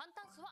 簡単すわ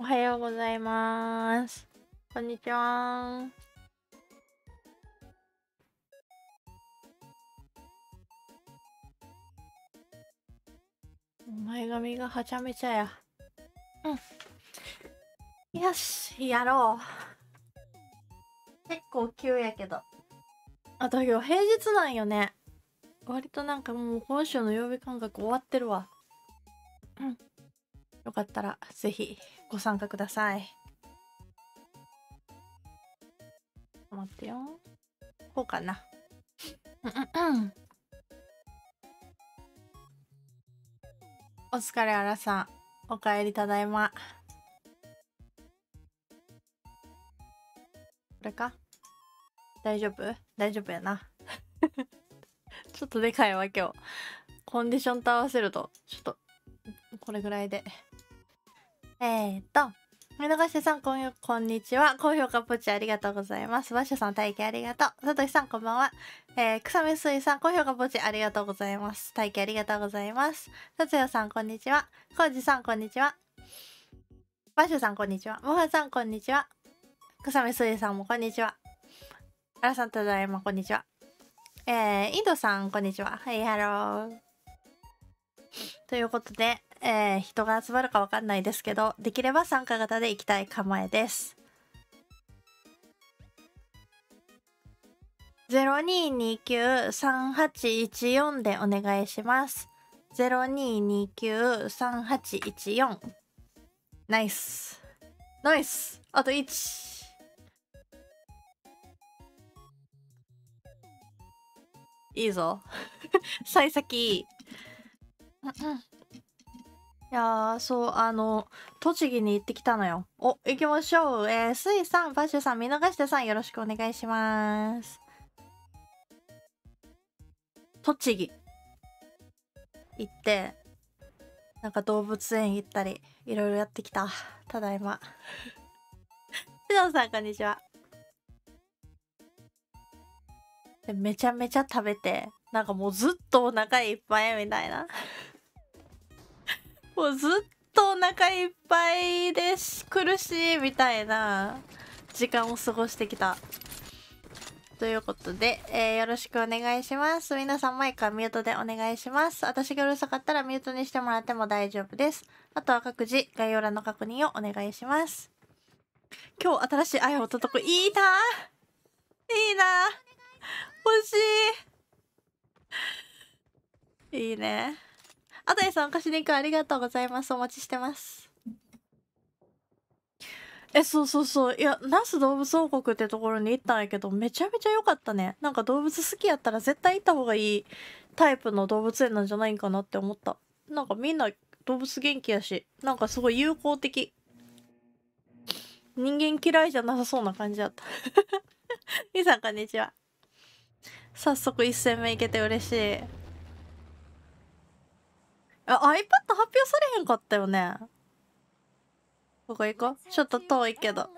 おはようございます。こんにちは。前髪がはちゃめちゃや。うん。よし、やろう。結構急やけど。あと今日平日なんよね。割となんかもう今週の曜日感覚終わってるわ。うん。よかったら、ぜひ。ご参加ください。待ってよ。こうかな。うんうんうん。お疲れあらさん。おかえりただいま。これか大丈夫大丈夫やな。ちょっとでかいわ今日。コンディションと合わせると、ちょっと、これぐらいで。えー、っと、見逃しさん、こんこんにちは。高評価ポチありがとうございます。バッシュさん、体験ありがとう。佐藤さん、こんばんは。えー、草目水さん、高評価ポチありがとうございます。体験ありがとうございます。達也さん、こんにちは。コウジさん、こんにちは。バッシュさん、こんにちは。もはさん、こんにちは。草目水さんも、こんにちは。あらさん、ただいま、こんにちは。えー、インドさん、こんにちは。はい、ハロー。ということで、えー、人が集まるかわかんないですけど、できれば参加型で行きたい構えです。0229-3814でお願いします。0229-3814。ナイス。ナイスあと1。いいぞ。幸先いい。いやー、そう、あの、栃木に行ってきたのよ。お、行きましょう。えー、スイさん、バッシュさん、見逃してさん、よろしくお願いします。栃木。行って、なんか動物園行ったり、いろいろやってきた。ただいま。ド ンさん、こんにちは。で、めちゃめちゃ食べて、なんかもうずっとお腹いっぱいみたいな。もうずっとお腹いっぱいで苦しいみたいな時間を過ごしてきた。ということで、えー、よろしくお願いします。皆さんマイクはミュートでお願いします。私がうるさかったらミュートにしてもらっても大丈夫です。あとは各自、概要欄の確認をお願いします。今日新しい iPhone 届く。いいないいな欲しいいいね。あたえさん、おかしねくんありがとうございます。お待ちしてます。え、そうそうそう。いや、那須動物王国ってところに行ったんやけど、めちゃめちゃ良かったね。なんか動物好きやったら絶対行った方がいいタイプの動物園なんじゃないんかなって思った。なんかみんな動物元気やし、なんかすごい友好的。人間嫌いじゃなさそうな感じだった。みさん、こんにちは。早速1戦目行けて嬉しい。iPad 発表されへんかったよねここ行こうちょっと遠いけど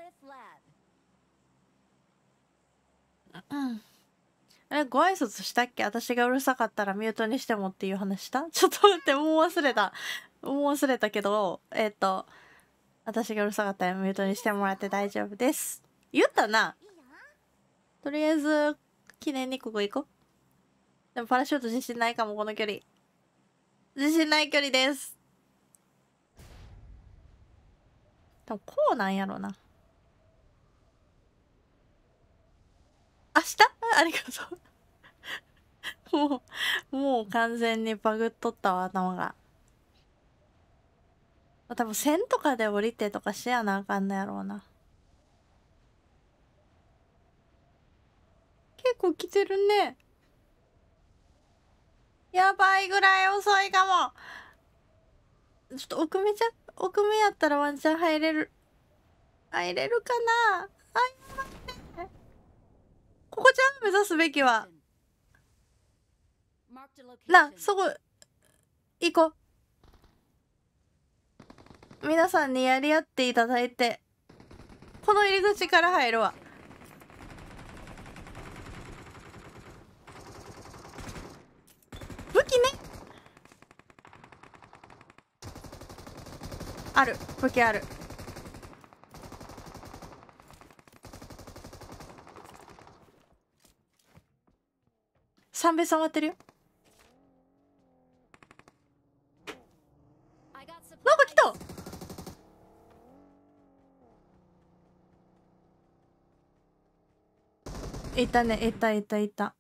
うんあれご挨拶したっけ私がうるさかったらミュートにしてもっていう話したちょっと待ってもう忘れたもう忘れたけどえっ、ー、と私がうるさかったらミュートにしてもらって大丈夫です言ったなとりあえず記念にここ行こうでもパラシュート自信ないかもこの距離自信ない距離ですでもこうなんやろな明日ありがとう もう、もう完全にバグっとったわ、頭が。多分線とかで降りてとかしやなあかんのやろうな。結構来てるね。やばいぐらい遅いかも。ちょっと奥目じゃ、奥目やったらワンチャン入れる。入れるかなあ、ここじゃん目指すべきは。な、そこ、行こう。皆さんにやり合っていただいて、この入り口から入るわ。きねある武器ある三瓶触ってるよなんか来たいたねいたいたいた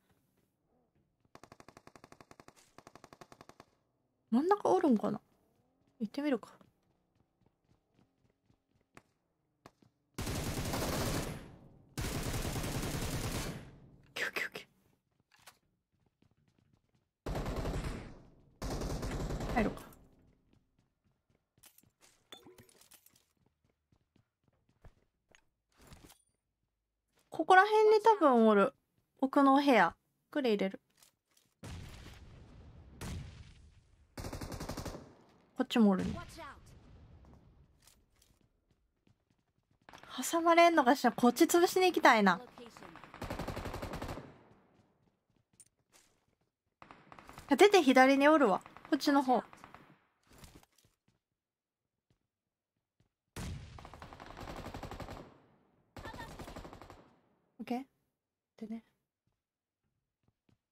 真ん中おるんかな行ってみるか。入るか。ここら辺に多分おる。奥の部屋。くれ入れる。ちもおるね挟まれんのかしらこっち潰しに行きたいなあ出て左におるわこっちの方オッケーでね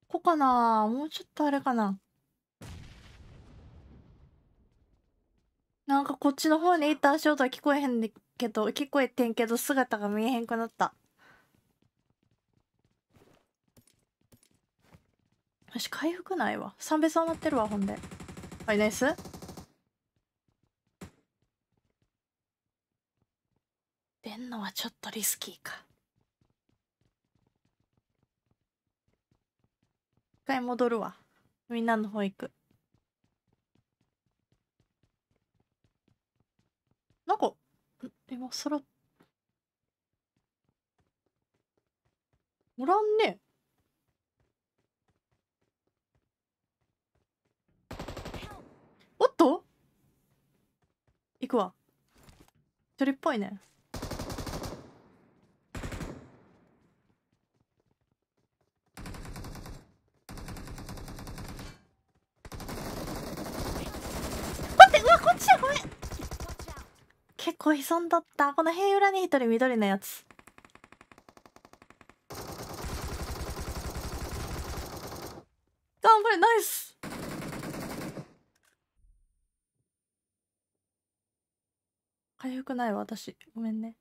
ここかなもうちょっとあれかななんかこっちの方にいた足音は聞こえへんねけど聞こえてんけど姿が見えへんくなったよし回復ないわ三瓶さんなってるわほんではいナイス出んのはちょっとリスキーか一回戻るわみんなの方行くなんか、今ら、おらんね。おっと行くわ。一人っぽいね。結構潜んどった。この塀裏に一人緑のやつ。頑張れ、ナイス回復ないわ、私。ごめんね。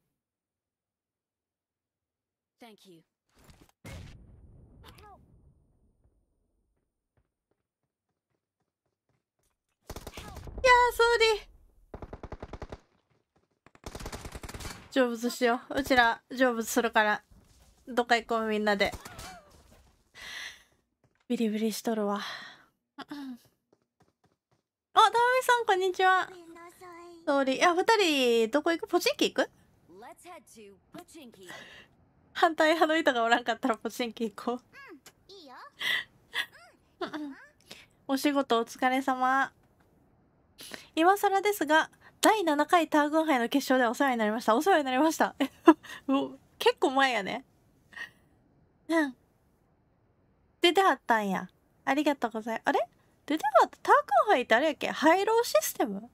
Thank you. いやー、ソーディー成仏しよう。うちら、成仏するから。どっか行こう、みんなで。ビリビリしとるわ。あ、タまミさん、こんにちは。通り。いや、二人、どこ行くポチンキ行く反対派の板がおらんかったらポチンキ行こう。お仕事お疲れ様。今更ですが、第7回ターグン杯の決勝でお世話になりました。お世話になりました。結構前やね。うん。出てはったんや。ありがとうございます。あれ出てはったターグン杯ってあれやっけ廃炉システムも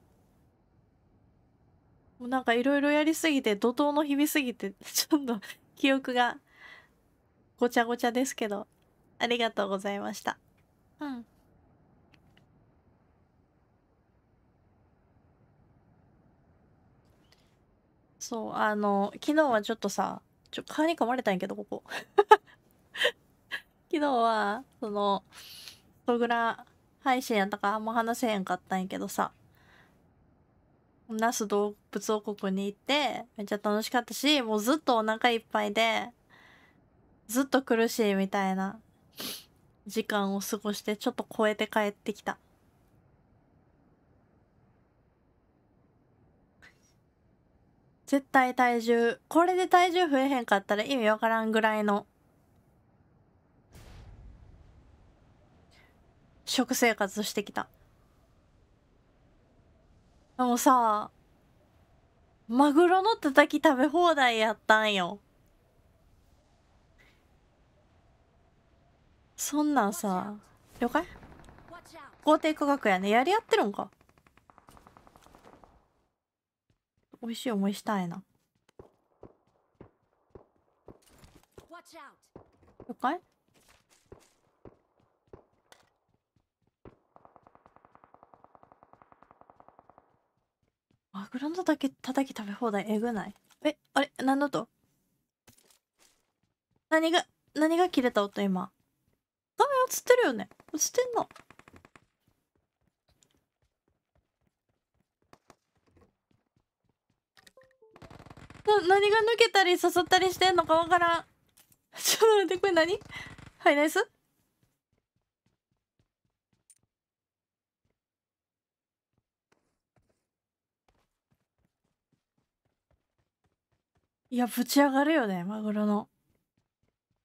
うなんかいろいろやりすぎて、怒涛の日々すぎて、ちょっと記憶がごちゃごちゃですけど、ありがとうございました。うん。そうあの昨日はちょっとさちょ蚊に噛まれたんやけどここ 昨日はそのログラ配信やったからあんま話せへんかったんやけどさ那須動物王国に行ってめっちゃ楽しかったしもうずっとお腹いっぱいでずっと苦しいみたいな時間を過ごしてちょっと超えて帰ってきた絶対体重これで体重増えへんかったら意味わからんぐらいの食生活してきたでもさマグロのたたき食べ放題やったんよそんなんさ了解豪邸科学やねやり合ってるんか美味しい思いしたいな。了解あ、グランドきけ叩き食べ放題えぐないえ、あれ何の音何が、何が切れた音今。画面映ってるよね映ってんの何が抜けたり誘ったりしてんのかわからん。ちょっと待って、これ何ハイナイスいや、ぶち上がるよね、マグロの。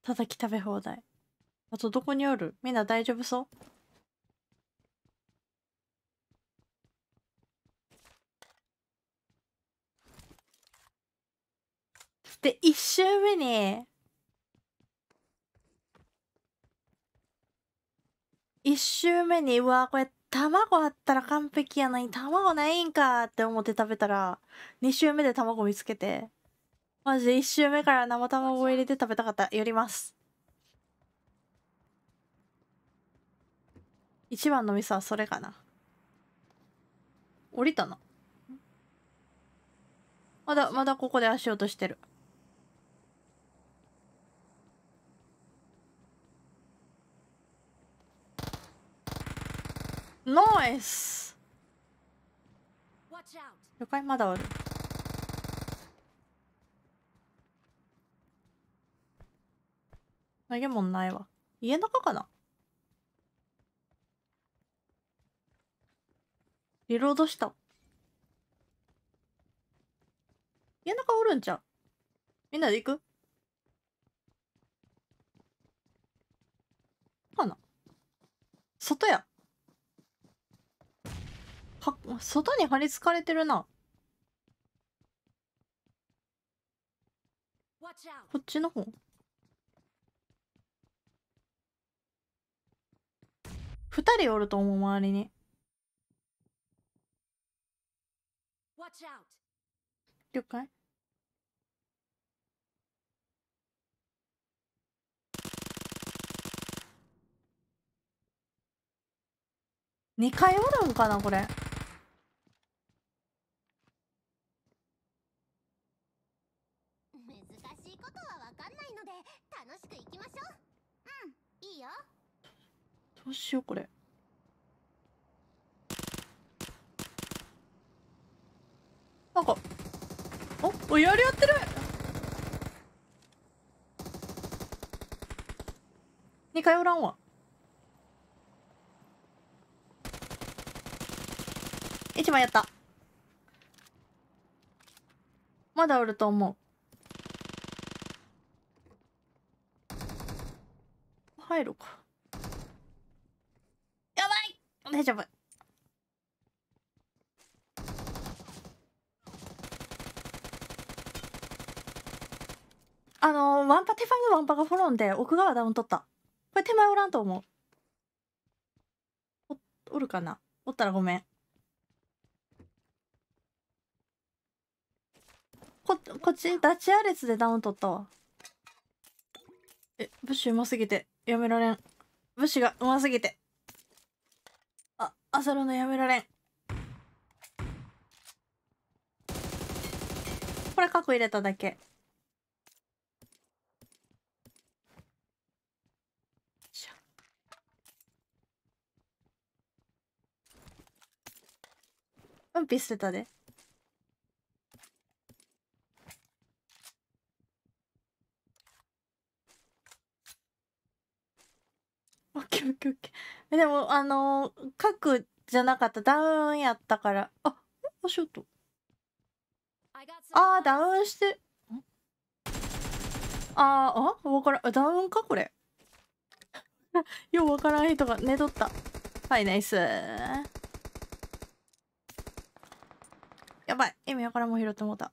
たたき食べ放題。あと、どこにおるみんな大丈夫そうで、1周目に、1周目に、うわこれ卵あったら完璧やのに、卵ないんかって思って食べたら、2周目で卵見つけて、マジで1周目から生卵を入れて食べたかった。寄ります。一番のミスはそれかな。降りたな。まだ、まだここで足音してる。ノイス了解まだある投げもんないわ家の中かなリロードした家の中おるんちゃうみんなで行くかな外やは、外に張り付かれてるな。こっちの方。二人おると思う、周りに。了解2回おるんかなこれ。行きましょううんいいよどうしようこれなんかおおやり合ってるに通らんわ一枚やったまだおると思う入ろうか。やばい大丈夫。あのー、ワンパ手前のワンパがフォローで奥側ダウン取った。これ手前おらんと思う。お、おるかなおったらごめん。こ、こっち、ダチアレツでダウン取ったわ。え、ブッシュうますぎて。やめられん。武士がうますぎて。あ、朝るのやめられん。これ角入れただけ。うんぴ捨てたで。オッケー。でも、あのー、くじゃなかった。ダウンやったから。あ、おショート。ああダウンして。あー、あわからん。ダウンかこれ。ようわからん人が寝とった。はい、ナイス。やばい。意味からんも拾ってもうた。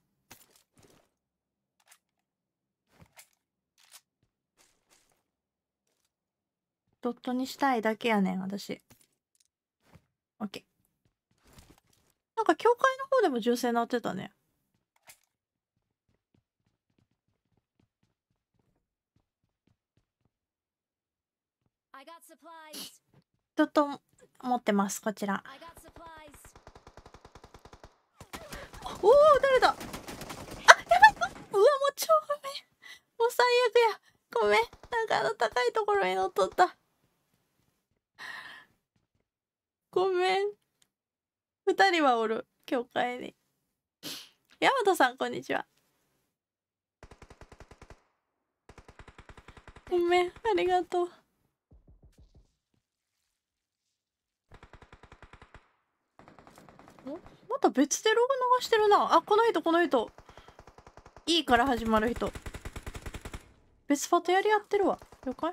ドットにしたいだけやねん、私。OK。なんか、教会の方でも銃声鳴ってたね。ドット持ってます、こちら。おお誰だあやばいうわもう超ごめんもう最悪やごめんなんかあの高いところに乗っとったごめん。二人はおる。教会に。ヤマトさん、こんにちは。ごめん。ありがとう。また別でログ流してるな。あ、この人、この人。いいから始まる人。別パトやり合ってるわ。了解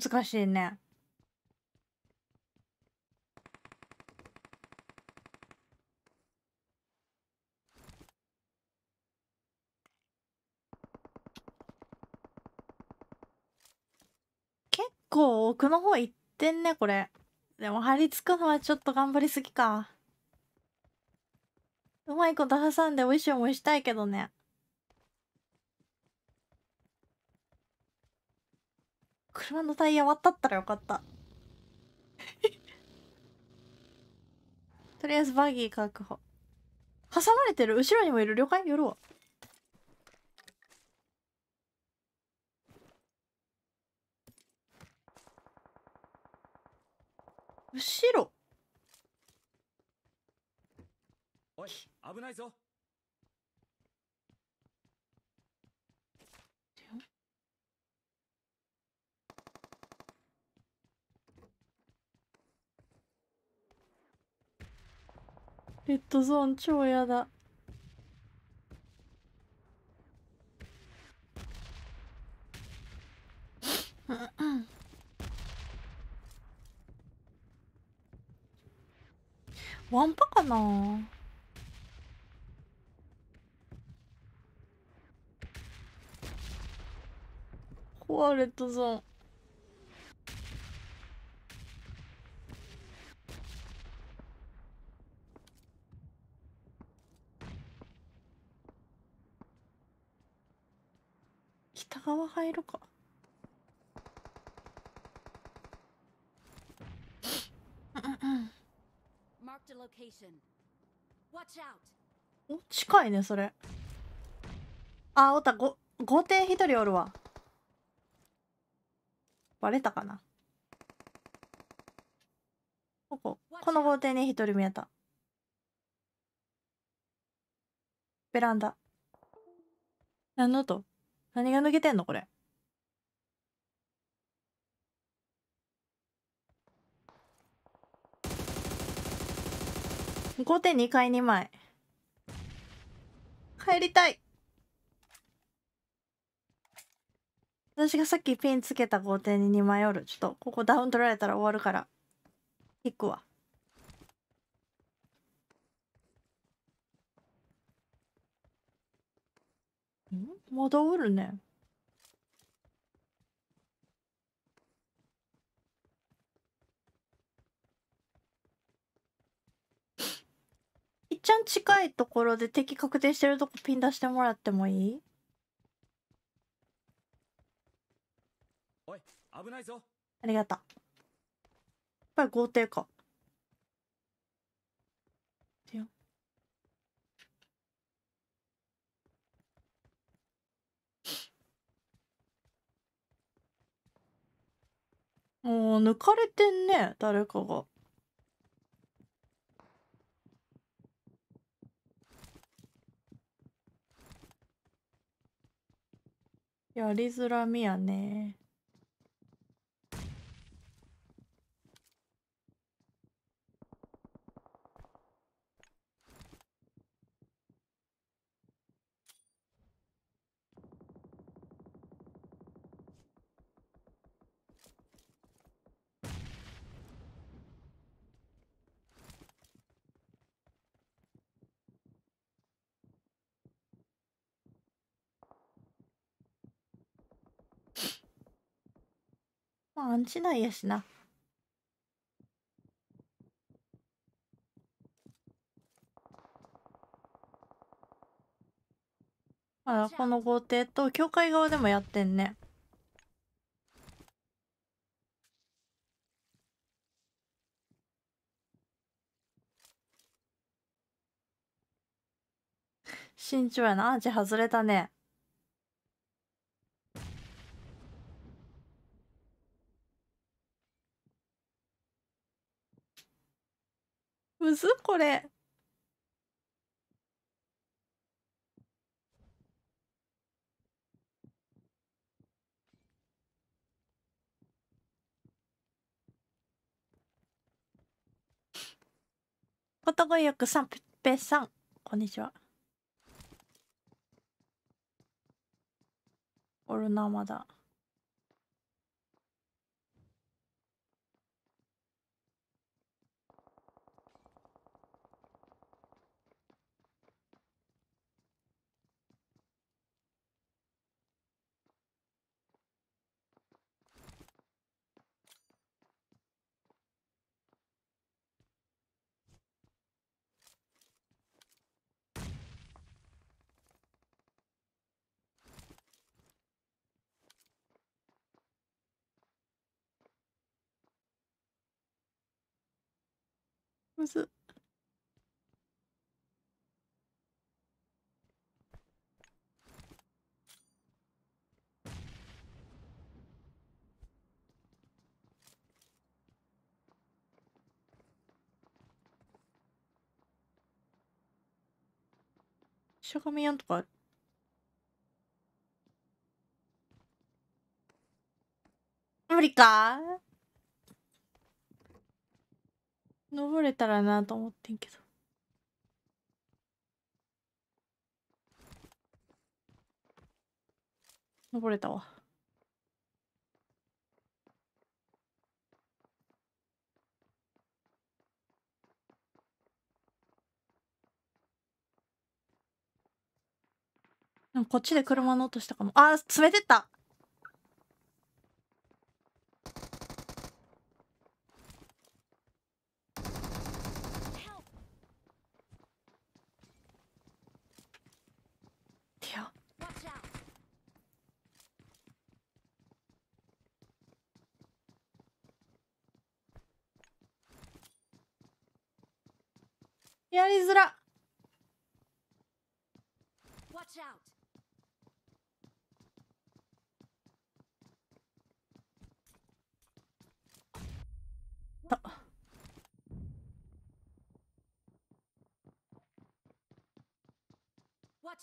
難しいね。結構奥の方行ってんね、これ。でも張り付くのはちょっと頑張りすぎか。うまいこと挟んで美味しい思いしたいけどね。車のタイヤ割ったったらよかった とりあえずバギー確保挟まれてる後ろにもいる了解寄るわ後ろおい危ないぞレッドゾーン超やだワンパかなレッ壊ゾーン。川入るかお近いねそれあおったご豪邸一人おるわバレたかなこここの豪邸に一人見えたベランダ何の音何が抜けてんのこれ。5手2回2枚。帰りたい私がさっきピンつけた5手に2枚おる。ちょっとここダウン取られたら終わるから。行くわ。まだおるねいっちゃん近いところで敵確定してるとこピン出してもらってもいいおい危ないぞありがとうやっぱり豪邸かもう抜かれてんね、誰かが。やりづらみやね。まあ、アンチ内やしな。あこの豪邸と、教会側でもやってんね。慎重やな。アンチ外れたね。むずこれ。ことごよくさん、ぺっぺさん、こんにちは。おるな、まだ。むずしゃがみやんとかある無理か登れたらなと思ってんけど。登れたわ。こっちで車の音したかも。あー、詰めてった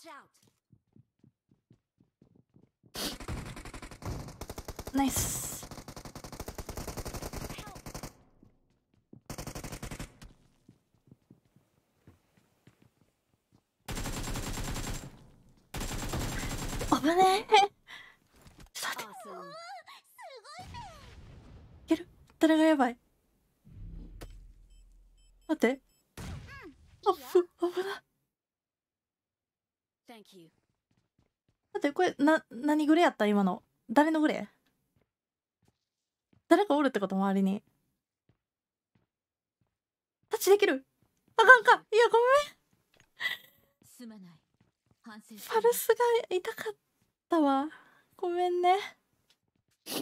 n i c h out. n ね c e ょっと待て。いける誰がやばいな何ぐれやった今の誰のぐれ誰かおるってこと周りにタッチできるあかんかいやごめんすまない反省パルスが痛かったわごめんねごめ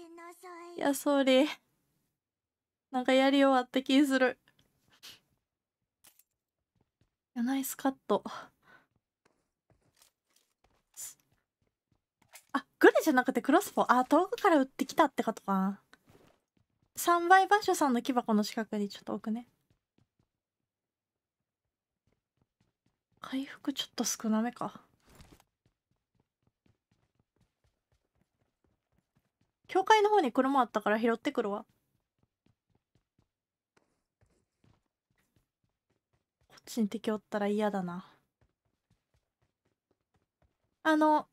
んなさいいやそれなんかやり終わった気するいやナイスカットグレじゃなくてクロスボウあ遠くから撃ってきたってことか3倍場所さんの木箱の近くにちょっと置くね回復ちょっと少なめか教会の方に車あったから拾ってくるわこっちに敵おったら嫌だなあの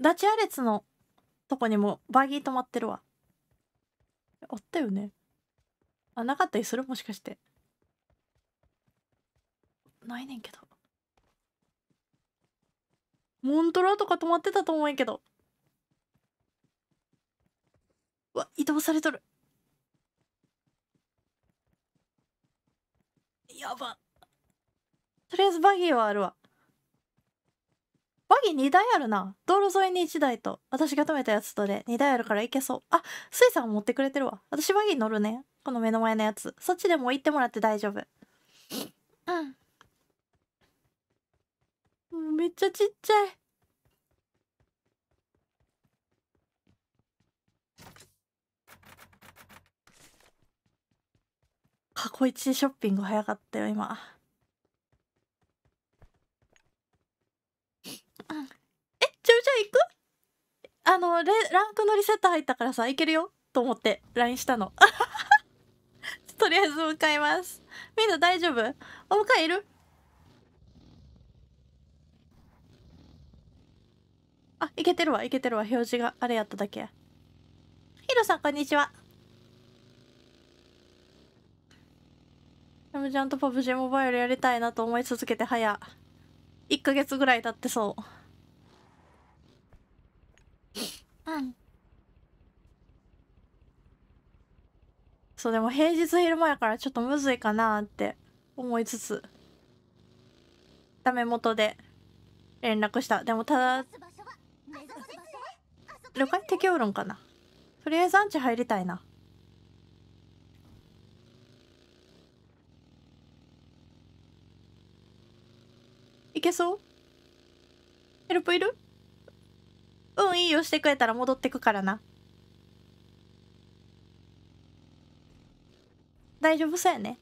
ダチアレツのとこにもバギー止まってるわ。あったよね。あ、なかったりするもしかして。ないねんけど。モントラとか止まってたと思うんやけど。うわ、移動されとる。やば。とりあえずバギーはあるわ。バギー2台あるな。道路沿いに1台と、私が止めたやつとで2台あるから行けそう。あ、スイさん持ってくれてるわ。私バギー乗るね。この目の前のやつ。そっちでも行ってもらって大丈夫。うん。めっちゃちっちゃい。過去一ショッピング早かったよ、今。うえちょびちょい行くあのレランクのリセット入ったからさ行けるよと思って LINE したの とりあえず向かいますみんな大丈夫お迎えいるあいけてるわいけてるわ表示があれやっただけヒロさんこんにちはラムちゃんとパブジェモバイルやりたいなと思い続けて早1ヶ月ぐらい経ってそう。うん。そう、でも平日昼間やからちょっとむずいかなって思いつつ、ダメ元で連絡した。でもただ、旅館敵おるんかなとりあえずアンチ入りたいな。けそうヘルプいるうんいいよしてくれたら戻ってくからな大丈夫そうやね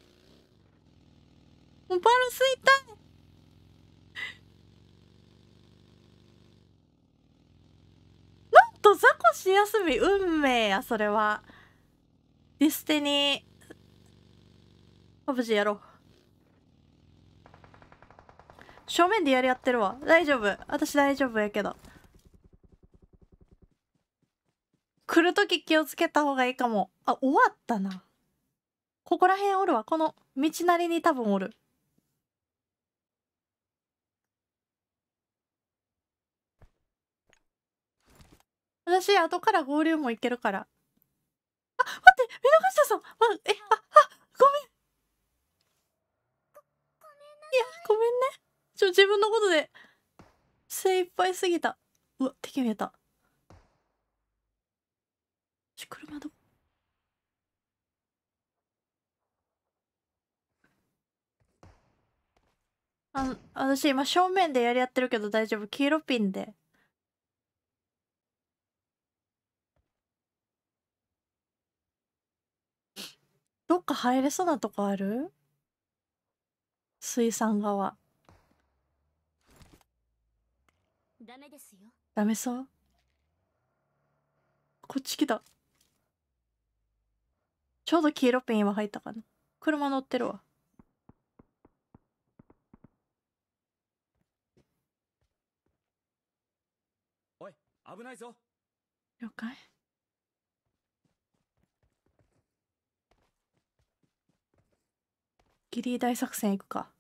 もうパルス痛いなんとザコシ休み運命やそれはディスティニーパブジやろう正面でやり合ってるわ大丈夫私大丈夫やけど来る時気をつけた方がいいかもあ終わったなここら辺おるわこの道なりに多分おる私後から合流もいけるからあ待って見逃したさん、えああごめんいやごめんねちょ、自分のことで、精一杯すぎた。うわ、敵見えた。ち車どこあ、私今正面でやり合ってるけど大丈夫。黄色ピンで。どっか入れそうなとこある水産側。ダメそうこっち来たちょうど黄色ペン今入ったかな車乗ってるわおい危ないぞ了解ギリー大作戦行くか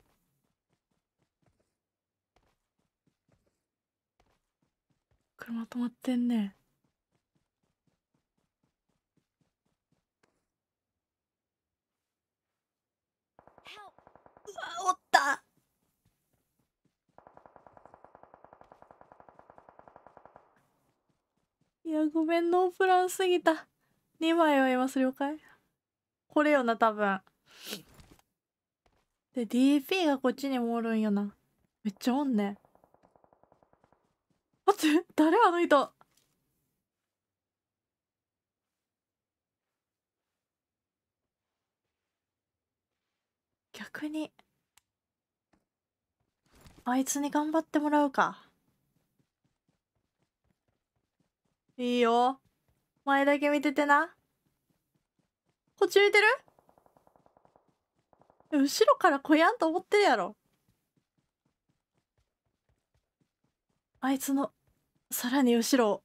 車止まってんねうわおったいやごめんノープランすぎた2枚は言います了解これよな多分で DP がこっちにもおるんよなめっちゃおんね待って誰あの人逆にあいつに頑張ってもらうかいいよ前だけ見ててなこっち見てる後ろから小やんと思ってるやろあいつのさらに後ろ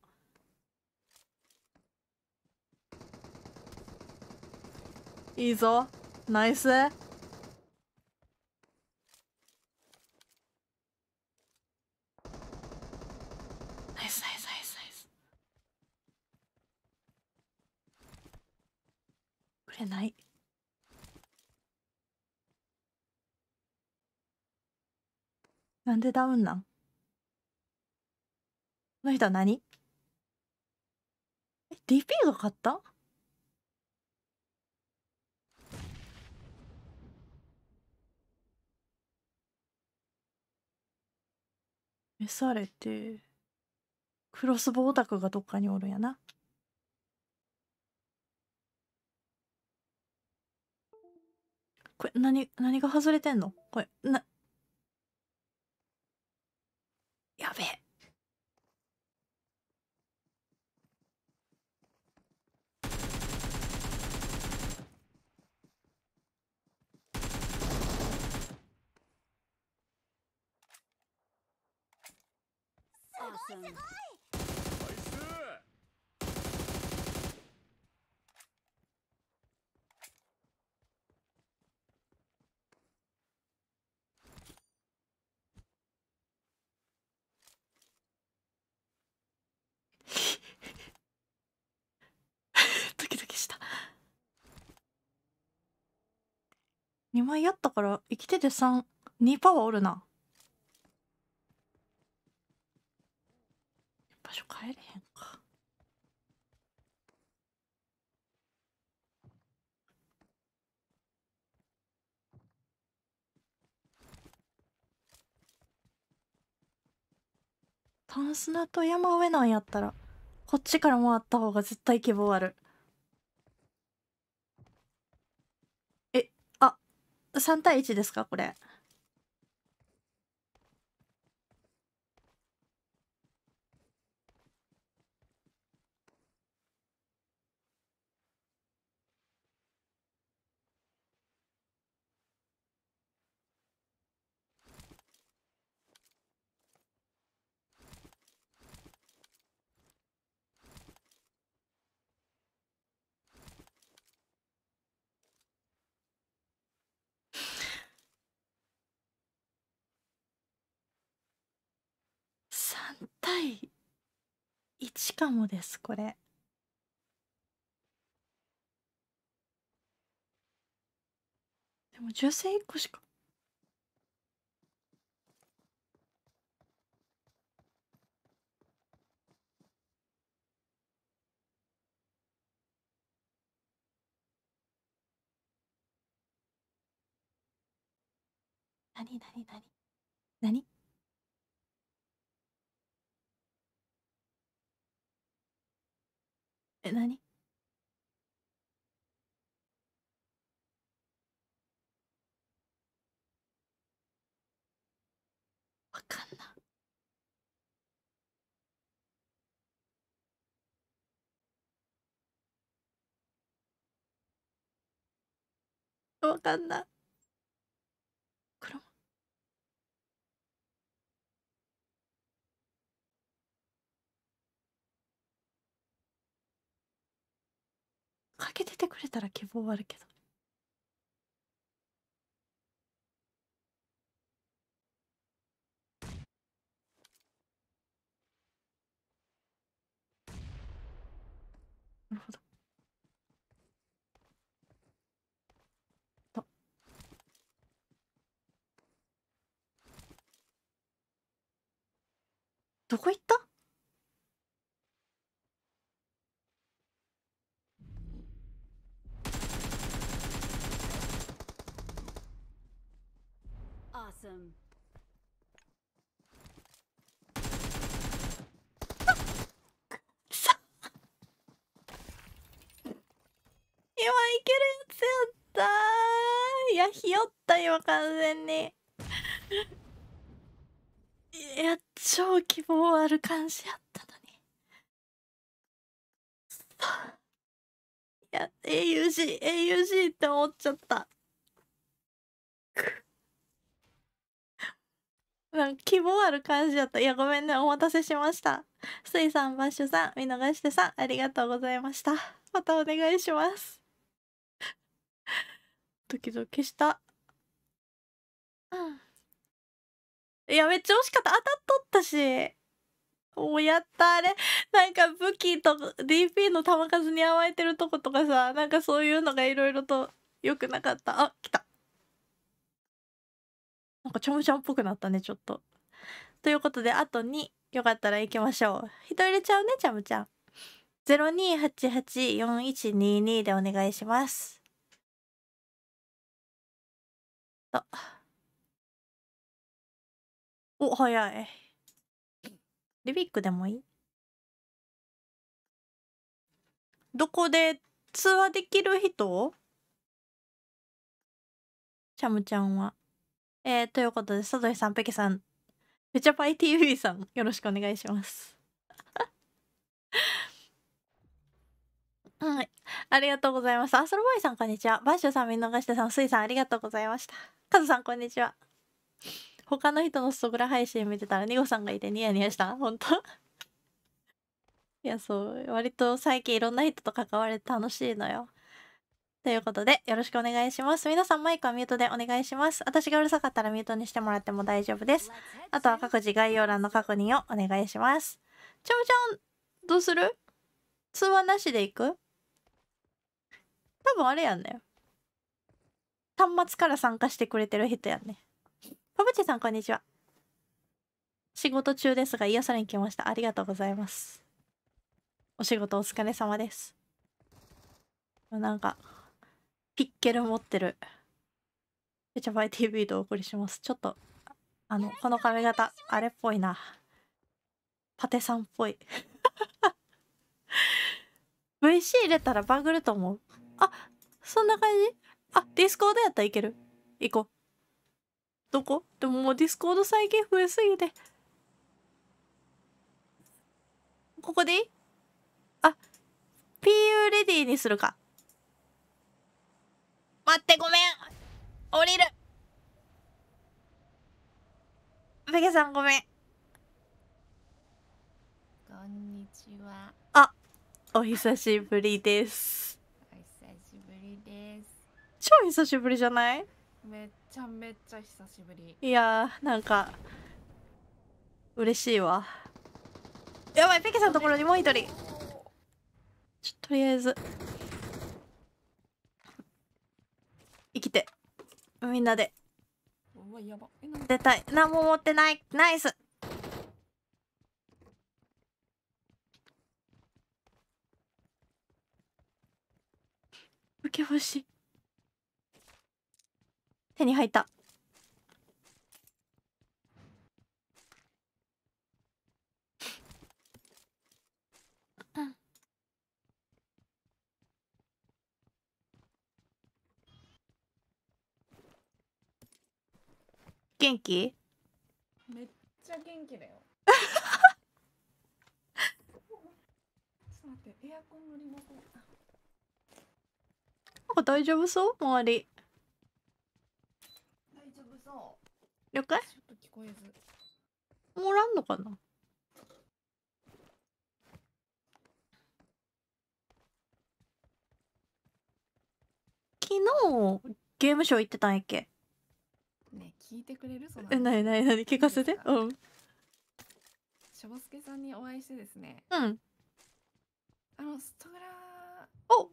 いいぞナイスれないなんでダウンなんの人は何え、DP が買った召されて、クロスボウオタクがどっかにおるんやな。これ、何、何が外れてんのこれ、な、やべえ。キドナイス2枚やったから生きてて32パワーおるな所帰れへんか。タンスナと山上なんやったらこっちから回った方が絶対希望ある。えあ3対1ですかこれ。対1かもですこれ。でも女性1個しか。なになになになにえ何わかんなわかんなかけててくれたら希望はあるけどなるほどどこ行ったいやひよった今完全にいや超希望ある感じやったのにいや AUGAUG AUG って思っちゃったなん希望ある感じやったいやごめんねお待たせしましたスイさんバッシュさん見逃してさんありがとうございましたまたお願いしますドキドキした。いや、めっちゃ惜しかった。当たっとったし。もうやったあれなんか武器と DP の球数に甘えてるとことかさなんかそういうのがいろいろと良くなかったあ来たなんかちょむちゃんっぽくなったねちょっとということであと2よかったら行きましょう人入れちゃうねちゃむちゃん02884122でお願いしますた。お、早い。リビックでもいいどこで通話できる人チャムちゃんは。えー、ということで、サドイさん、ペケさん、めちゃぱい TV さん、よろしくお願いします。はい。ありがとうございます。アスロボーイさん、こんにちは。バッシュさん、見逃してさん、スイさん、ありがとうございました。カズさん、こんにちは。他の人のストグラ配信見てたら、ニゴさんがいてニヤニヤした。本当いや、そう。割と最近いろんな人と関われて楽しいのよ。ということで、よろしくお願いします。皆さんマイクはミュートでお願いします。私がうるさかったらミュートにしてもらっても大丈夫です。あとは各自概要欄の確認をお願いします。ちょんちょん、どうする通話なしで行く多分あれやんね。端末から参加してくれてる人やんね。パブチさん、こんにちは。仕事中ですが、癒されに来ました。ありがとうございます。お仕事お疲れ様です。なんか、ピッケル持ってる。めちゃばい TV でお送りします。ちょっと、あの、この髪型、あれっぽいな。パテさんっぽい。VC 入れたらバグると思う。あ、そんな感じあ、ディスコードやったらいける。行こう。どこでももうディスコード最近増えすぎて。ここでいいあ、PU レディにするか。待ってごめん降りるペケさんごめん。こんにちは。あ、お久しぶりです。超久しぶりじゃないめっちゃめっちゃ久しぶりいやーなんか嬉しいわやばいペケさんのところにもう一人ちょとりあえず生きてみんなで出たい何も持ってないナイス受け欲しい手に入った元気めっちゃ元気だよ ちょっと待ってエアコンのリモコンあ大丈夫そう周り了解ちょっと聞こえずもらんのかな昨日ゲームショー行ってたんやっけね聞いてくれるそのえなになになに聞かせてうんしょぼすけさんにお会いしてですねうんあのストグラお入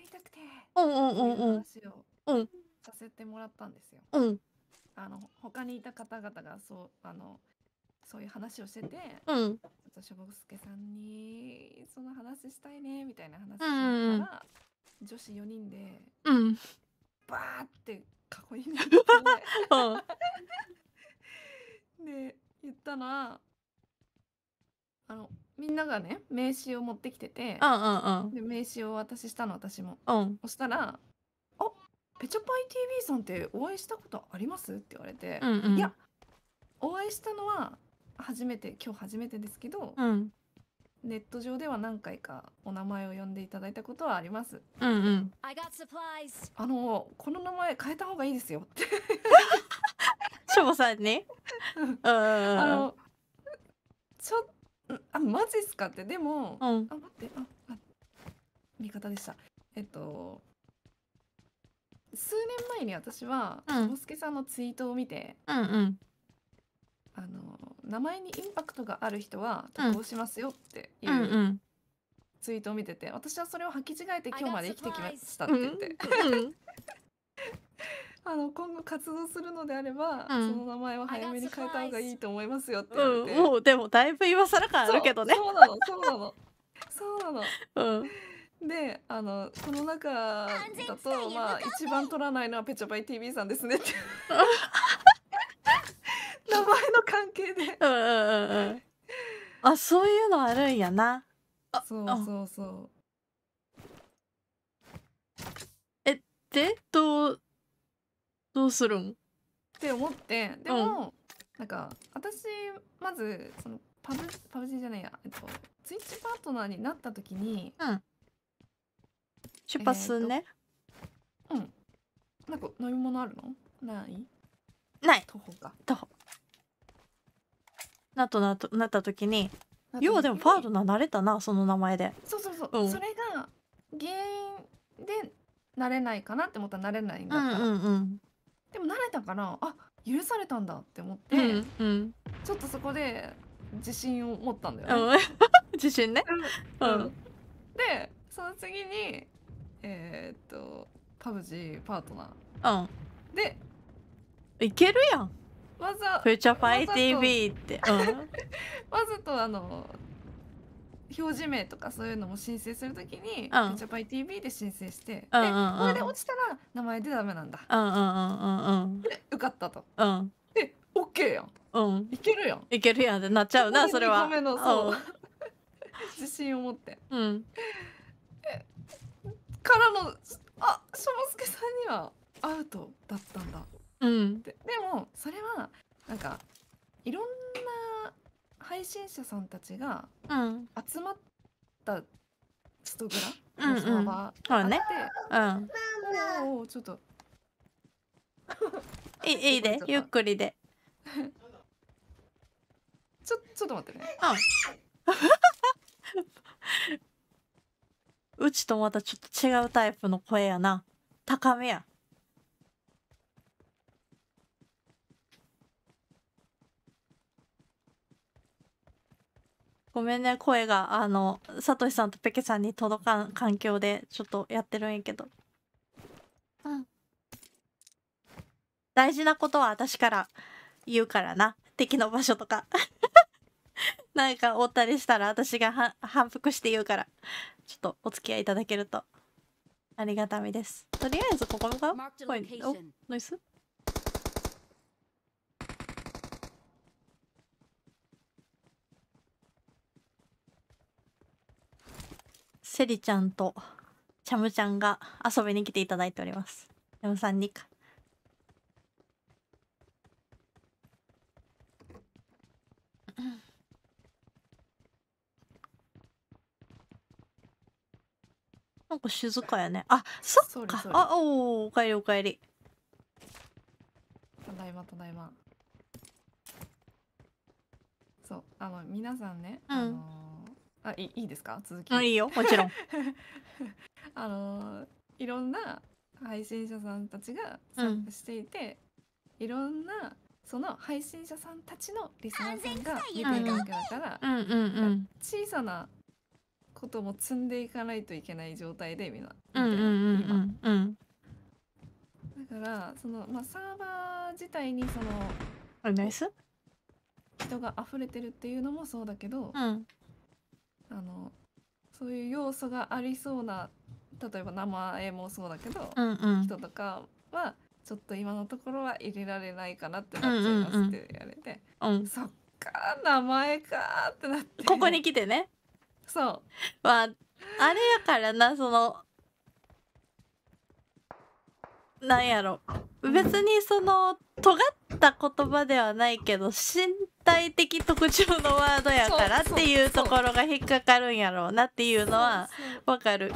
りたくてうんうんうんうんうんさせてもらったんですようんあの他にいた方々がそうあのそういう話をしてて、うん、ちしょぼすけさんにその話したいねみたいな話をしたら、うん、女子4人で、うん、バーって囲いになってで言ったのはあのみんながね名刺を持ってきてて、で名刺をお渡ししたの私も、うん、そしたらペチャパイ TV さんってお会いしたことあります?」って言われて「うんうん、いやお会いしたのは初めて今日初めてですけど、うん、ネット上では何回かお名前を呼んでいただいたことはあります。うんうん、あのこの名前変えた方がいいですよってしょぼさんね。あのちょあマジっすかってでも、うん、あ待ってああ味方でした。えっと数年前に私はうんともすけさんのツイートを見てうんうんあの名前にインパクトがある人はうしますよっていうんううんツイートを見てて、私はそれを履き違えて今日まで生きてきましたって言って、うん あの今後活動するのであれば、うんその名前は早めに変えた方がいいと思いますよって言って、うんもうでもだいぶ今更感あるけどねそうなのそうなのそうなのうんであのこの中だとまあ一番取らないのはペチャバイ TV さんですねって 名前の関係でうんうんうんあそういうのあるんやなそうそうそうえでどうどうするんって思ってでも、なんか私まずそのパブパブジじゃないや、えっと、ツイッチパートナーになった時に、うん出発すんね、えー、うんなんか飲み物あるのないない徒歩か徒歩なとなとなった時に要はでもパートナー慣れたなその名前でそうそうそう、うん、それが原因で慣れないかなって思ったら慣れないんだったら、うんうんうん、でも慣れたからあ許されたんだって思って、うんうん、ちょっとそこで自信を持ったんだよね、自信ね、うん、うん、でその次にえー、っとパブジーパートナーうんでいけるやんわざフューチャーファイ TV って、うん、わざとあの表示名とかそういうのも申請するときに、うん、チャーパイ TV で申請して、うんうんうん、これで落ちたら名前でダメなんだ。うんうんうんうん、うで受かったと。うん、で OK やん、うん。いけるやん。いけるやんってなっちゃうなそれは。そう 自信を持って。うん、からのあしょもすけさんにはアウトだったんだうんででもそれはなんかいろんな配信者さんたちが集まったストグラのサーバーがあって、うんうんねうん、ちょっといいいいでゆっくりで ちょちょっと待ってね、うん うちとまたちょっと違うタイプの声やな高めやごめんね声があのさとしさんとペケさんに届かん環境でちょっとやってるんやけどうん大事なことは私から言うからな敵の場所とか なんかおったりしたら私が反復して言うからちょっとお付き合いいただけるとありがたみですとりあえずここがおナイスセリちゃんとチャムちゃんが遊びに来ていただいております。チャムさんにか。お静かやねあそっかあおおかえりおかえりただいまただいまそうあの皆さんね、うん、あのー、あいいいですか続きあいいよもちろん あのー、いろんな配信者さんたちが参加していて、うん、いろんなその配信者さんたちのリスナーさんが見てるわけだから、うんうんうん、小さなことも積んでいかないといけない状態でみんなだからその、まあ、サーバー自体にそのあナイス人が溢れてるっていうのもそうだけど、うん、あのそういう要素がありそうな例えば名前もそうだけど、うんうん、人とかはちょっと今のところは入れられないかなってなっちゃいますって言われて、そっか名前かってなってここに来てねそうまああれやからなそのなんやろ別にその尖った言葉ではないけど身体的特徴のワードやからっていうところが引っかかるんやろうなっていうのはわかる。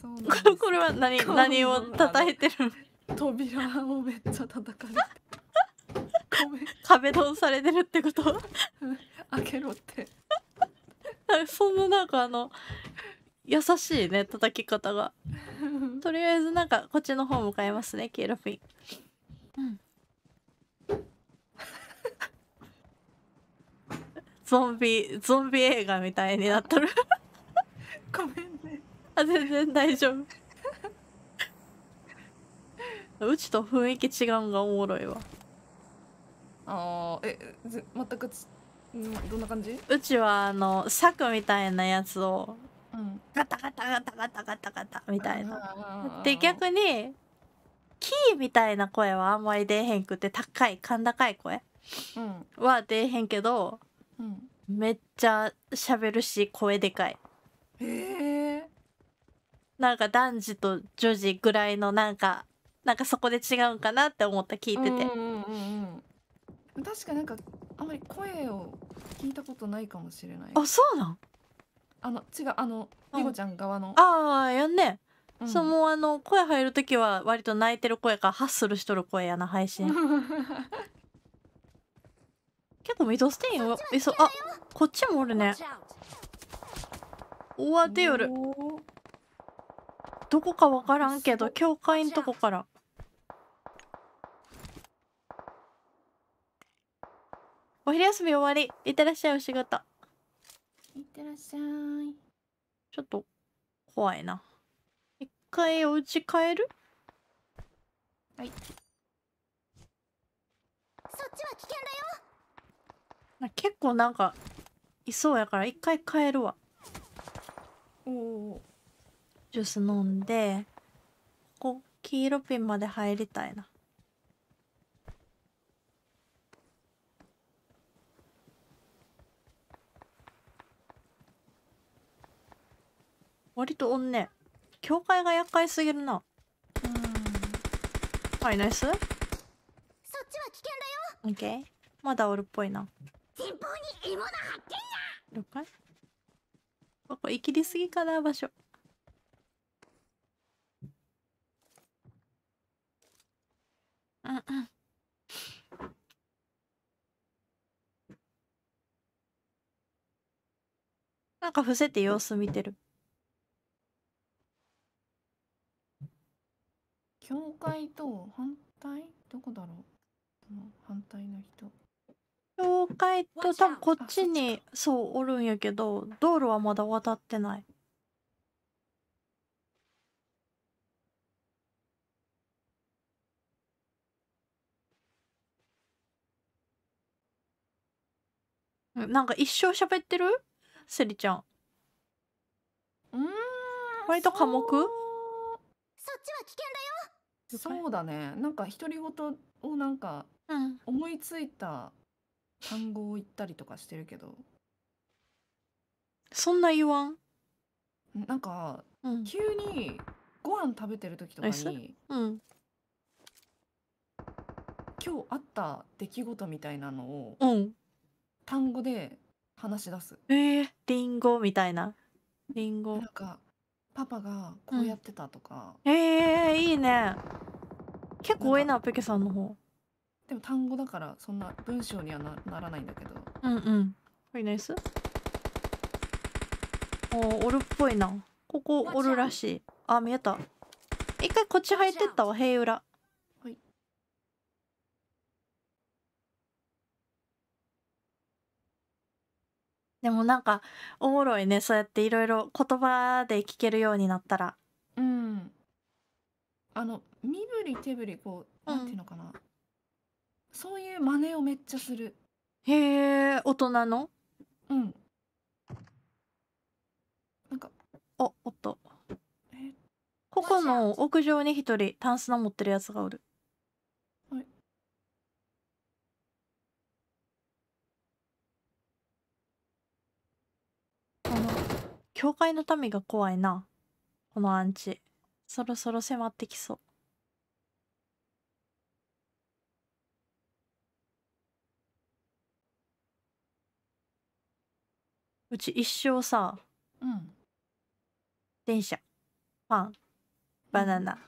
そうこれは何何を叩いてる扉をめっちゃ叩かれて 壁ドンされてるってこと 開けろって そんななんかあの優しいね叩き方が とりあえずなんかこっちの方向かいますね黄色ピンうんゾンビゾンビ映画みたいになっとるごめんねあ全然大丈夫うちと雰囲気違うんがおもろいわあえ全くうんどんな感じうちはあの柵みたいなやつを、うん、ガタガタガタガタガタガタみたいなで逆にキーみたいな声はあんまり出えへんくて高い甲高い声、うん、は出えへんけど、うん、めっちゃしゃべるし声でかいへえなんか男児と女児ぐらいのなんかなんかそこで違うんかなって思った聞いてて、うんうんうんうん、確かなんかあんまり声を聞いたことないかもしれないあそうなんあの違うあのりごちゃん側のああやんねうん、そのもあの声入る時は割と泣いてる声かハッスルしとる声やな配信 結構ミドステインはえそうあこっちもおるね終わってよるどこかわからんけど教会んとこからお昼休み終わりいってらっしゃいお仕事いってらっしゃいちょっと怖いな一回お家帰るはいそっちは危険だよ結構なんかいそうやから一回帰るわおおジュース飲んでここ黄色ピンまで入りたいな割とおんね。境界が厄介すぎるな。うん。はい、ナイス。そっちは危険だよ。オッケー。まだおるっぽいな。前方に獲物発見や。了解。ここ、いきりすぎかな、場所。うんうん。なんか伏せて様子見てる。境界と反対どこだろうその反対の人境界と多分こっちにそうおるんやけど道路はまだ渡ってないなんか一生喋ってるセリちゃんうん割と寡黙そっちは危険だよそうだね。なんか独り言をなんか思いついた単語を言ったりとかしてるけど、そんな言わん。なんか急にご飯食べてる時とかにうん。今日あった出来事みたいなのを単語で話し出す。ええ、リンゴみたいな。リンゴ。なんかパパがこうやってたとか、ええいいね。結構多いかな、ペケさんの方。でも単語だからそんな文章にはな、ならないんだけど、うんうん。はい、ナイス。おおおるっぽいな。ここおるらしい。あ、見えた。一回こっち入ってった out! わ、塀裏。でもなんかおもろいねそうやっていろいろ言葉で聞けるようになったらうんあの身振り手振りこう、なんていうのかなそういう真似をめっちゃするへえ大人のうんなんかおおっとここの屋上に一人タンスの持ってるやつがおる教会の民が怖いな。このアンチ。そろそろ迫ってきそう。うち一生さ、うん、電車パンバナナ、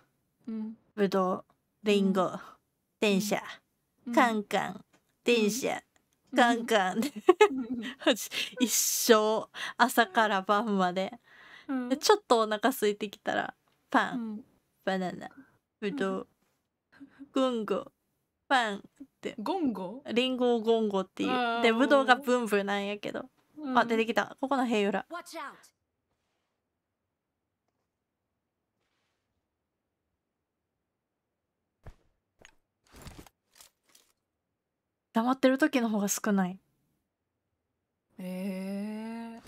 うん、ぶどうりんご電車、カンカン電車、カンカンで一生朝から晩まで、うん、ちょっとお腹空いてきたらパン、うん、バナナぶどう、ゴンゴパンってゴンゴリンゴをゴンゴっていうでブドウがブンブンなんやけど、うん、あ出てきたここの平イ黙ってる時の方が少ないええ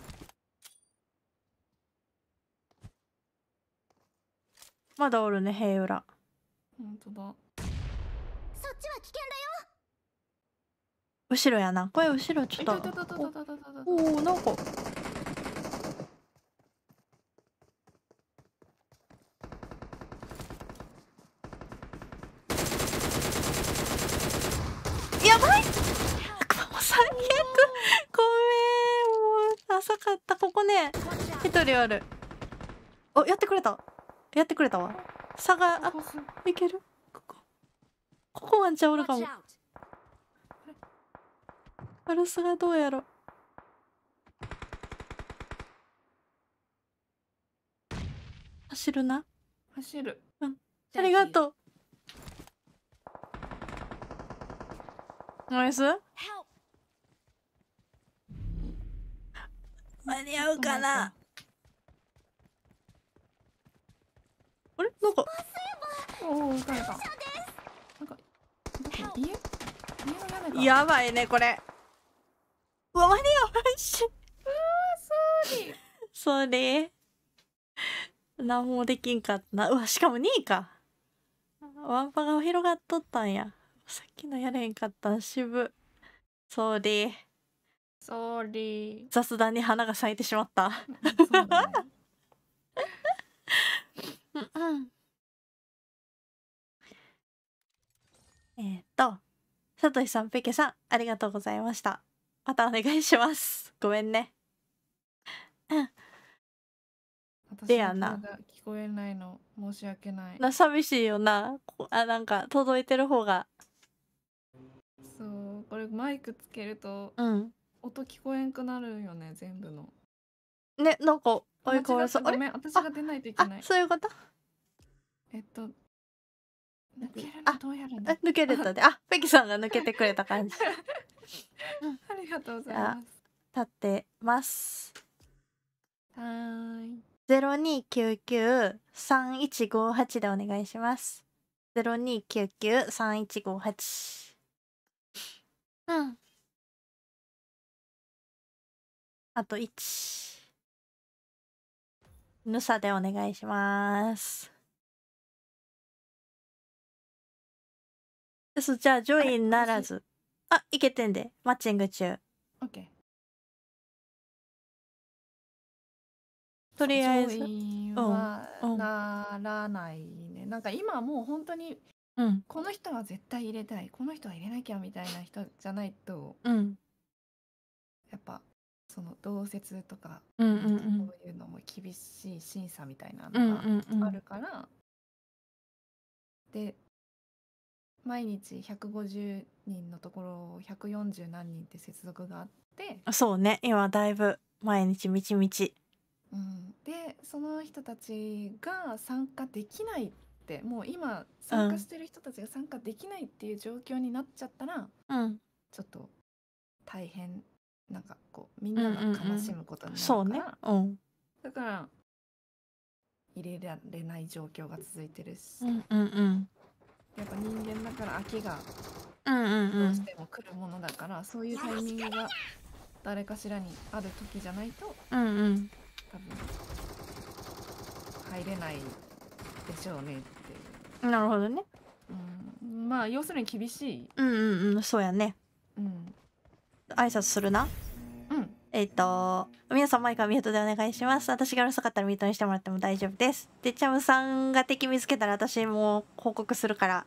ー、まだおるね平浦ほんとだそっちは危険だよ後ろやなこれ後ろちょっとおおなんかごめんもう浅かったここね一人あるおやってくれたやってくれたわ差があいけるここここワンちゃんおるかもアルスがどうやろ走るな走るうんありがとうナイス間に合うかなあれなんかおお撃たれたやばいねこれうわ間に合わんしうわそーりそれ何もできんかったなうわしかも2位かワンパが広がっとったんやさっきのやれへんかったん渋それそれ雑談に花が咲いてしまったえっとさとしさんペケさんありがとうございましたまたお願いしますごめんねうんでやな聞こえないの申し訳ないな寂しいよなあなんか届いてる方がそうこれマイクつけるとうん音聞こえんくなるよね全部のねなんか相変わらずごめん私が出ないといけないそういうことえっと抜けるあどうやるの抜けれたであペキさんが抜けてくれた感じ ありがとうございます立ってますはいゼロ二九九三一五八でお願いします。ゼロ二九九三一五八。うん。あと1。ぬさでお願いします。じゃあ、ジョインならず。あ、いけてんで。マッチング中。オッケー。とりあえず。はならないね。なんか今もう本当に、うん、この人は絶対入れたい、この人は入れなきゃみたいな人じゃないと、うん、やっぱその同説とか、うんうんうん、ういうのも厳しい審査みたいなのがあるから、で毎日150人のところを140何人って接続があってそうね今だいぶ毎日みちみち。うん、でその人たちが参加できないってもう今参加してる人たちが参加できないっていう状況になっちゃったら、うん、ちょっと大変なんかこうみんなが悲しむことになるから、うんうんうん、うね、うん、だから入れられない状況が続いてるし、うんうんうん、やっぱ人間だから秋がどうしても来るものだから、うんうん、そういうタイミングが誰かしらにある時じゃないと、うんうん、多分入れないでしょうねってなるほどね、うん、まあ要するに厳しいうんうんうんそうやねうん挨拶するな。うん。えっ、ー、と、皆さんマ毎回ミュートでお願いします。私がうるさかったらミュートにしてもらっても大丈夫です。で、チャムさんが敵見つけたら私も報告するから、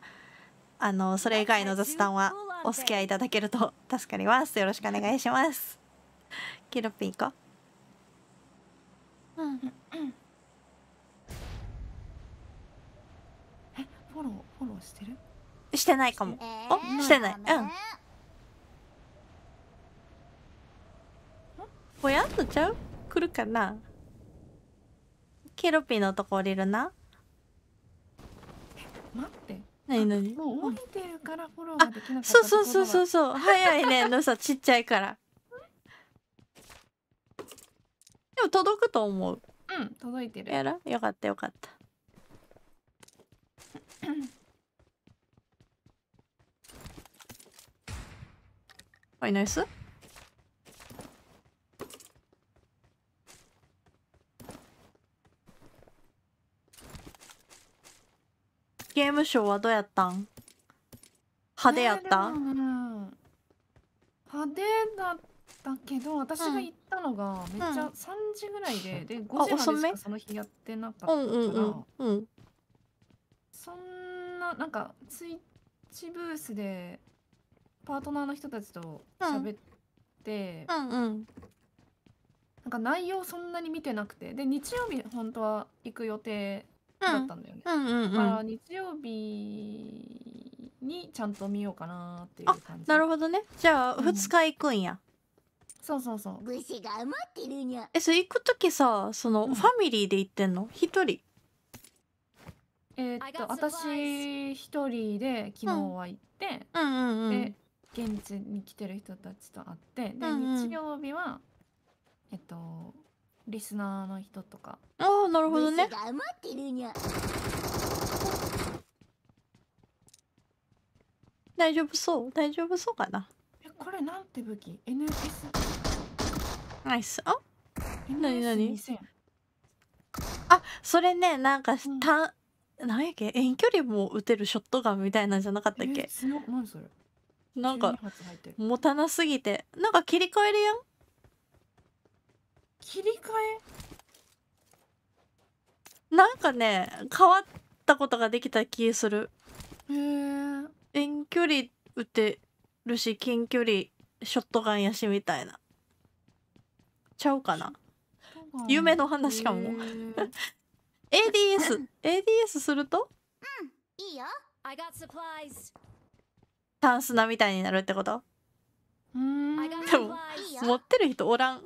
あの、それ以外の雑談はお付き合いいただけると助かります。よろしくお願いします。キロピンか。う。ん。フォロー、フォローしてるしてないかも。おしてない。うん。ぼやっとちゃう来るかなケロピーのとこ降りるな待って何何もう降りてるからフォローができなかったそうそうそうそうそう早いねのさちっちゃいからでも届くと思ううん届いてるやらよかったよかったは いナイスゲームショーはどうやったん派手やった、ね、派手だったけど私が行ったのがめっちゃ3時ぐらいで、うん、で5時までしかその日やってなかったから、そんななんかツイッチブースでパートナーの人たちと喋って、うんうんうん、なんか内容そんなに見てなくてで日曜日本当は行く予定だったんだよね、うんだから日曜日にちゃんと見ようかなっていう感じなるほどねじゃあ2日行くんや、うん、そうそうそう武士が待ってるにゃえそれ行く時さその、ファミリーで行ってんの一人えー、っと私一人で昨日は行って、うん、うんうんうん、で現地に来てる人たちと会ってで、日曜日はえっとリスナーの人とかああなるほどね大丈夫そう大丈夫そうかなえこれなんて武器 NS ナイスあ何あそれねなんかた、うん、なんやっけ遠距離も撃てるショットガンみたいなんじゃなかったっけそれなんか持たなすぎてなんか切り替えるやん切り替えなんかね変わったことができた気するへえ遠距離打てるし近距離ショットガンやしみたいなちゃうかな夢の話かも ADS ADS するとうんいいよ I got supplies タンスナみたいになるってことうんでも持ってる人おらん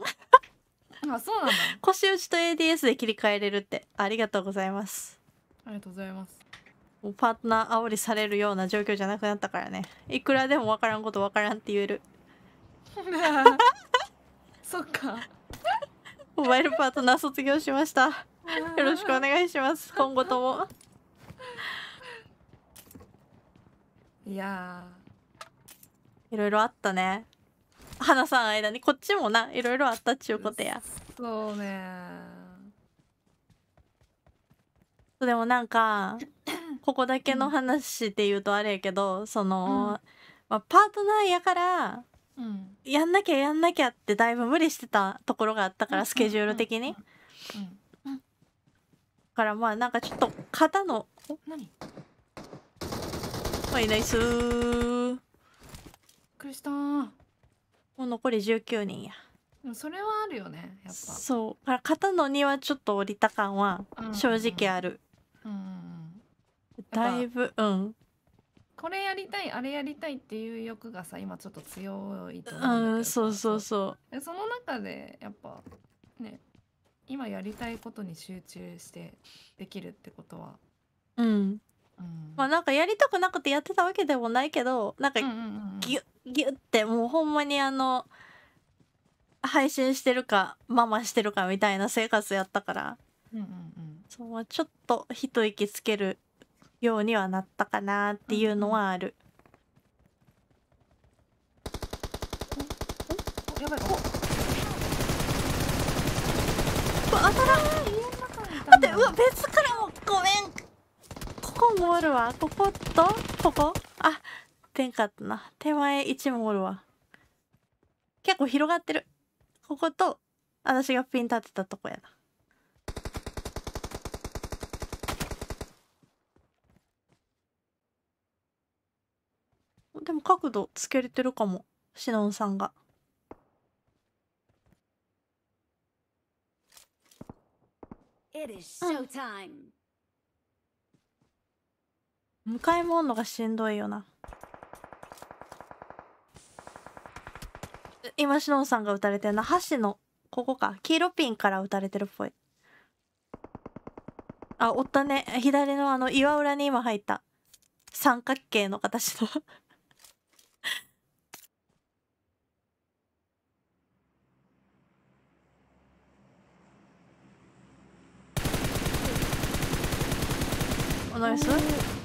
あそうなの 腰打ちと ADS で切り替えれるってありがとうございますありがとうございますパートナー煽りされるような状況じゃなくなったからねいくらでも分からんこと分からんって言える そっかモバイルパートナー卒業しましたよろしくお願いします今後ともいやいろいろあったね話さん間にこっちもないろいろあったっちゅうことやそうねでもなんか ここだけの話って言うとあれやけど、その、うん、まあ、パートナーやから、うん、やんなきゃやんなきゃってだいぶ無理してたところがあったから、スケジュール的に。うん、からまあなんかちょっと肩のお何はいナイスクリスタもう残り19人やでもそれはあるよねやっぱそうから肩の荷はちょっと降りた感は正直ある、うんうんうん、だいぶうんこれやりたいあれやりたいっていう欲がさ今ちょっと強いと思うんだけどそうそうそうその中でやっぱね今やりたいことに集中してできるってことはうんまあなんかやりたくなくてやってたわけでもないけどなんかギュッギュッてもうほんまにあの配信してるかママしてるかみたいな生活やったから、うんうんうん、そうちょっと一息つけるようにはなったかなっていうのはある。うんうん、やばいお当たらん待ってうわ別からもごめんこもおるわこことここあでんかったな手前1もおるわ結構広がってるここと私がピン立てたとこやなでも角度つけれてるかもシノンさんが。It is showtime. 迎えもんのがしんどいよな今しのんさんが打たれてるな箸のここか黄色ピンから打たれてるっぽいあおったね左のあの岩裏に今入った三角形の形の おします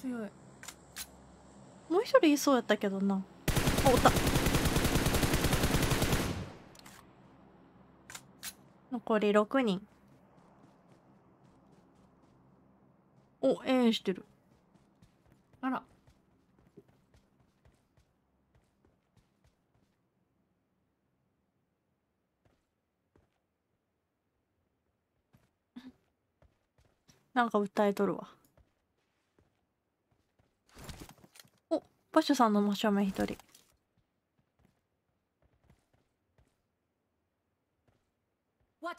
強いもう一人いそうやったけどなあおった残り6人おんしてるあら なんか訴えとるわ。ポッシュさんの真正面一人。今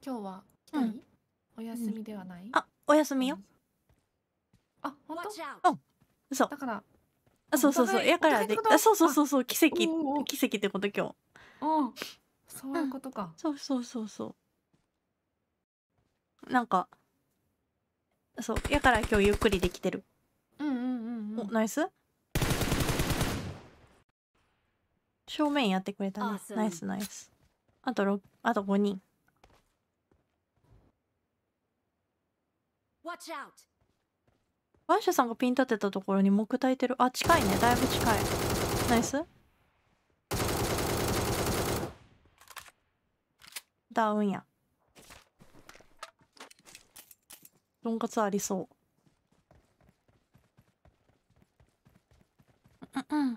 日は一人、うん、お休みではない、うん、あ、お休みよ。あ、本当うん。うだから、あそうそうそう。やからで、あそうそうそうそう、奇跡、奇跡ってこと今日。うん。そういうことか。そうそうそうそう。なんか、そうやから今日ゆっくりできてるうんうんうん、うおナイス正面やってくれたねナイスナイスあとろあと5人ワンシャさんがピン立てたところに木炊いてるあ近いねだいぶ近いナイスダウンやとんかつありそう。うん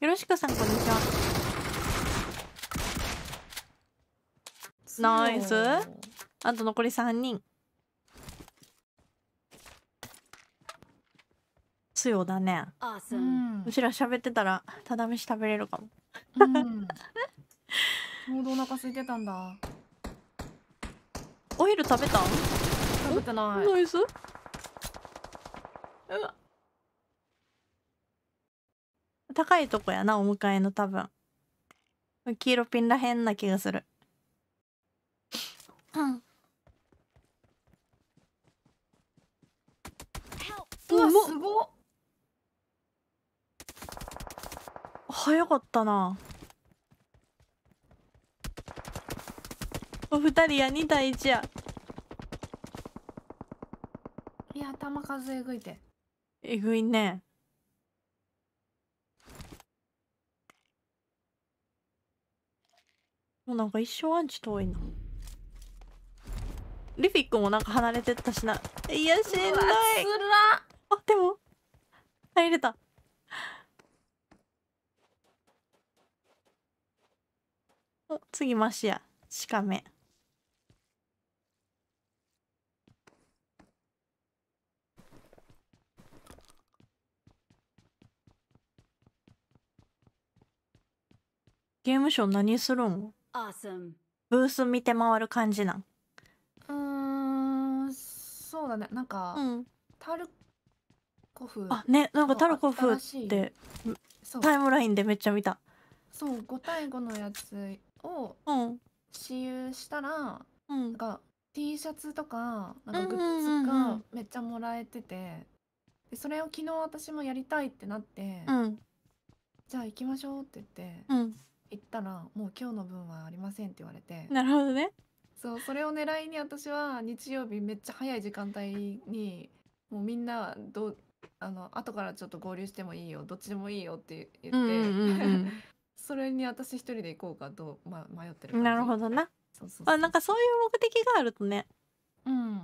よろしくさん、こんにちは。ナイス。あと残り三人。強だね。うん、うちら喋ってたら、ただ飯食べれるかも。う ちょうどお腹空いてたんだ。お昼食べたん食べてない。ナイス高いとこやな、お迎えの多分。黄色ピンらへんな気がする。うん。うわ、すごっ。早かったなお二人や2対1やいや頭数えぐいてえぐいねもうなんか一生アンチ遠いなリフィックもなんか離れてったしないやしんどいあでも入れたお、次マシや。かめゲームショー何するん Awesome. ブース見て回る感じなんうーんそうだねなんか、うん、タルコフあねなんかタルコフってタイムラインでめっちゃ見たそう5対5のやつを私有したら、うんなんか T シャツとかなんかグッズがめっちゃもらえててでそれを昨日私もやりたいってなって、うんじゃあ行きましょうって言ってうん行ったらもう今日の分はありませんって言われてなるほどねそうそれを狙いに私は日曜日めっちゃ早い時間帯にもうみんなどあの後からちょっと合流してもいいよどっちでもいいよって言って、うんうんうん それに私一人で行こうかと、ま、迷ってる感じなるほどなそうそうそうあなんかそういう目的があるとねうん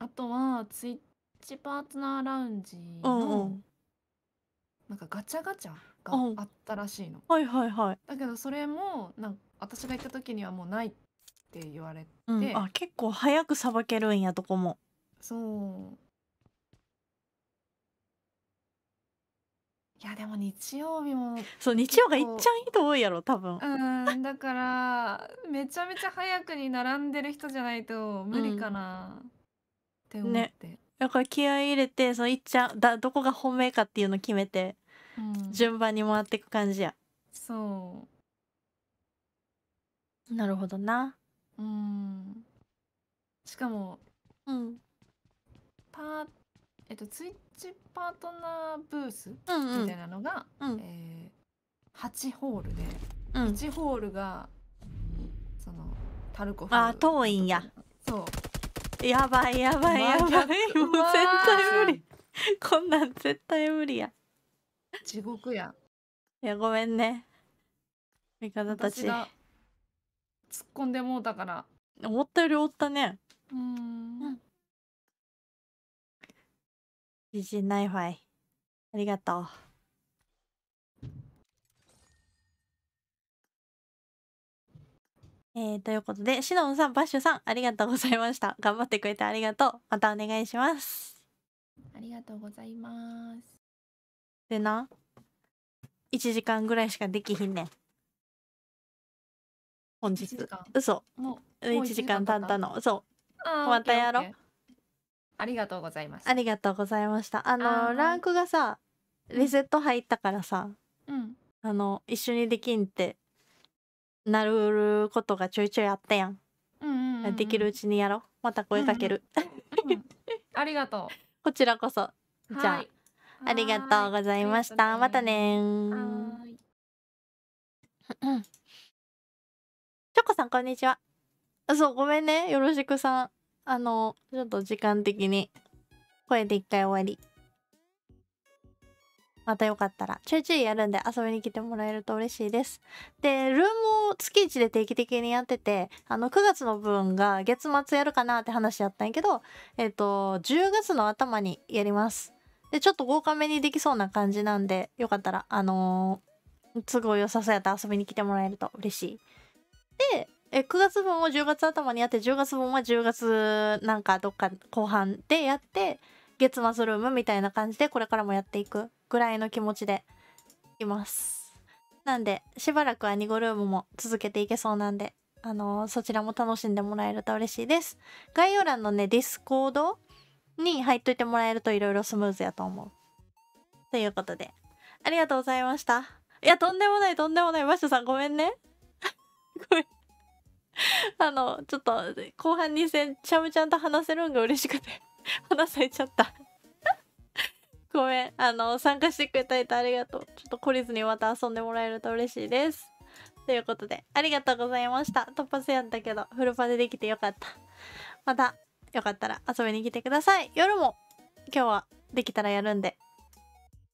あとはツイッチパートナーラウンジの、うなんかガチャガチャがあったらしいの、うん、はいはいはいだけどそれもなんか私が行った時にはもうないって言われて、うん、あ結構早くさばけるんやとこもそういやでも日曜日もそう、日曜がいっちゃん人多いやろ、多分。うん、だからめちゃめちゃ早くに並んでる人じゃないと無理かなって思っね。て。だから気合い入れて、そのいっちゃん、だ、どこが本命かっていうの決めて、うん、順番に回っていく感じや。そうなるほどな。う、ん。しかもうん。パーえっと、ツイッチパートナーブースみたいなのが、うんえー、8ホールで、うん、1ホールがそのタルコフあ遠いんやそうやばいやばいやばい、もう絶対無理こんなん絶対無理や地獄やいやごめんね味方たち突っ込んでもうたから思ったよりおったねうん自信ないファイ。ありがとう。えー、ということで、シノンさん、バッシュさん、ありがとうございました。頑張ってくれてありがとう。またお願いします。ありがとうございます。でな、1時間ぐらいしかできひんねん。本日。嘘。もう、1時間経ったの。そう。またやろ。ありがとうございましたありがとうございましたあのあランクがさリセット入ったからさ、うん、あの一緒にできんってなることがちょいちょいあったやん,、うんうん、うん、できるうちにやろうまた声かける、うんうん、ありがとう こちらこそじゃあありがとうございましたまたね チョコさんこんにちはそうごめんねよろしくさんあの、ちょっと時間的に、これで一回終わり。またよかったら、ちょいちょいやるんで遊びに来てもらえると嬉しいです。で、ルームを月1で定期的にやってて、あの、9月の分が月末やるかなって話やったんやけど、えっ、ー、と、10月の頭にやります。で、ちょっと豪華めにできそうな感じなんで、よかったら、あのー、都合良さそうやったら遊びに来てもらえると嬉しい。で、え9月分を10月頭にやって10月分は10月なんかどっか後半でやって月末ルームみたいな感じでこれからもやっていくぐらいの気持ちでいますなんでしばらくはニゴルームも続けていけそうなんであのー、そちらも楽しんでもらえると嬉しいです概要欄のねディスコードに入っといてもらえるといろいろスムーズやと思うということでありがとうございましたいやとんでもないとんでもないマッシュさんごめんねごめん あのちょっと後半2戦ちゃむちゃんと話せるんが嬉しくて 話されちゃった ごめんあの参加してくれた人ありがとうちょっと懲りずにまた遊んでもらえると嬉しいですということでありがとうございました突発やったけどフルパでできてよかったまたよかったら遊びに来てください夜も今日はできたらやるんで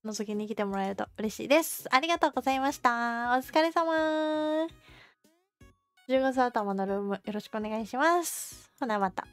覗きに来てもらえると嬉しいですありがとうございましたお疲れ様15歳頭のルームよろしくお願いします。ほなまた。